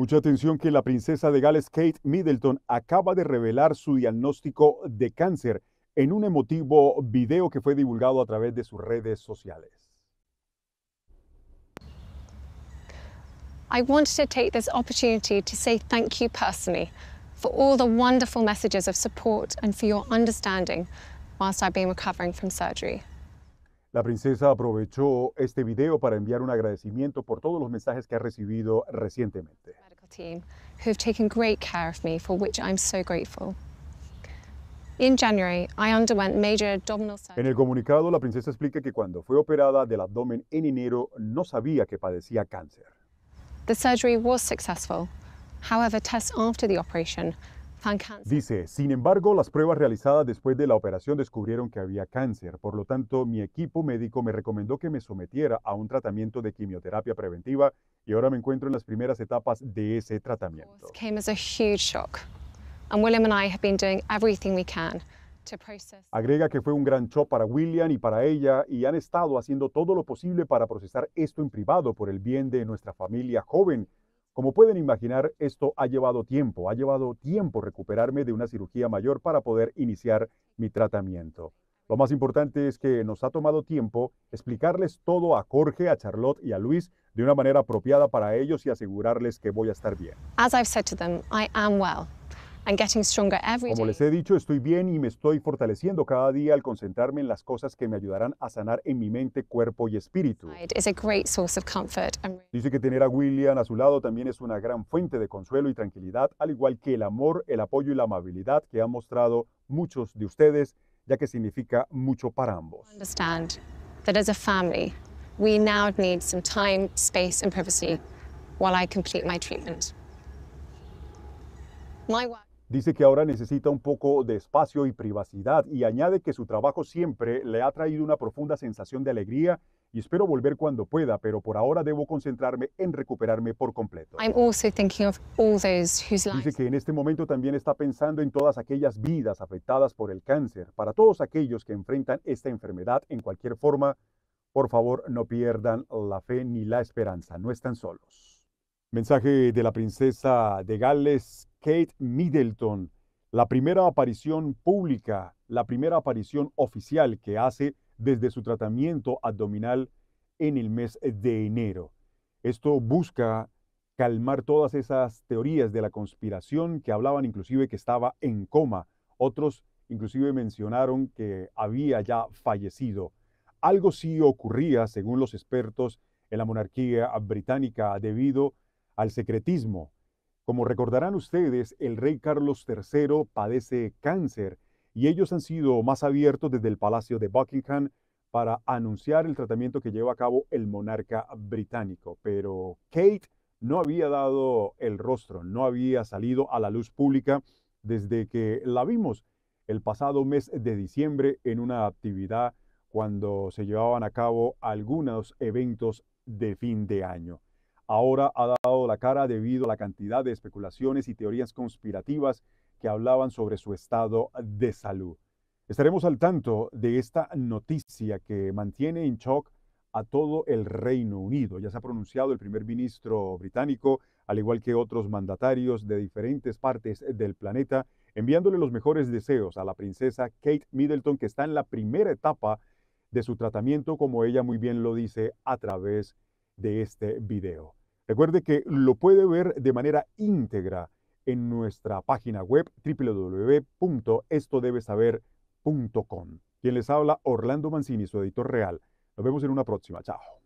Mucha atención que la princesa de Gales Kate Middleton acaba de revelar su diagnóstico de cáncer en un emotivo video que fue divulgado a través de sus redes sociales. I wanted to take this opportunity to say thank you personally for all the wonderful messages of support and for your understanding whilst I've been recovering from surgery. La princesa aprovechó este video para enviar un agradecimiento por todos los mensajes que ha recibido recientemente. En el comunicado, la princesa explica que cuando fue operada del abdomen en enero, no sabía que padecía cáncer. The surgery was successful. However, tests after the operation Dice, sin embargo, las pruebas realizadas después de la operación descubrieron que había cáncer, por lo tanto, mi equipo médico me recomendó que me sometiera a un tratamiento de quimioterapia preventiva y ahora me encuentro en las primeras etapas de ese tratamiento. Agrega que fue un gran shock para William y para ella y han estado haciendo todo lo posible para procesar esto en privado por el bien de nuestra familia joven como pueden imaginar, esto ha llevado tiempo, ha llevado tiempo recuperarme de una cirugía mayor para poder iniciar mi tratamiento. Lo más importante es que nos ha tomado tiempo explicarles todo a Jorge, a Charlotte y a Luis de una manera apropiada para ellos y asegurarles que voy a estar bien. As I've said to them, I am well. Como les he dicho, estoy bien y me estoy fortaleciendo cada día al concentrarme en las cosas que me ayudarán a sanar en mi mente, cuerpo y espíritu. Dice que tener a William a su lado también es una gran fuente de consuelo y tranquilidad, al igual que el amor, el apoyo y la amabilidad que han mostrado muchos de ustedes, ya que significa mucho para ambos. Dice que ahora necesita un poco de espacio y privacidad y añade que su trabajo siempre le ha traído una profunda sensación de alegría y espero volver cuando pueda, pero por ahora debo concentrarme en recuperarme por completo. Dice que en este momento también está pensando en todas aquellas vidas afectadas por el cáncer. Para todos aquellos que enfrentan esta enfermedad en cualquier forma, por favor no pierdan la fe ni la esperanza, no están solos. Mensaje de la princesa de Gales, Kate Middleton. La primera aparición pública, la primera aparición oficial que hace desde su tratamiento abdominal en el mes de enero. Esto busca calmar todas esas teorías de la conspiración que hablaban inclusive que estaba en coma. Otros inclusive mencionaron que había ya fallecido. Algo sí ocurría, según los expertos, en la monarquía británica debido a al secretismo. Como recordarán ustedes, el rey Carlos III padece cáncer y ellos han sido más abiertos desde el Palacio de Buckingham para anunciar el tratamiento que lleva a cabo el monarca británico. Pero Kate no había dado el rostro, no había salido a la luz pública desde que la vimos el pasado mes de diciembre en una actividad cuando se llevaban a cabo algunos eventos de fin de año ahora ha dado la cara debido a la cantidad de especulaciones y teorías conspirativas que hablaban sobre su estado de salud. Estaremos al tanto de esta noticia que mantiene en shock a todo el Reino Unido. Ya se ha pronunciado el primer ministro británico, al igual que otros mandatarios de diferentes partes del planeta, enviándole los mejores deseos a la princesa Kate Middleton, que está en la primera etapa de su tratamiento, como ella muy bien lo dice a través de este video. Recuerde que lo puede ver de manera íntegra en nuestra página web www.estodebesaber.com. Quien les habla, Orlando Mancini, su editor real. Nos vemos en una próxima. Chao.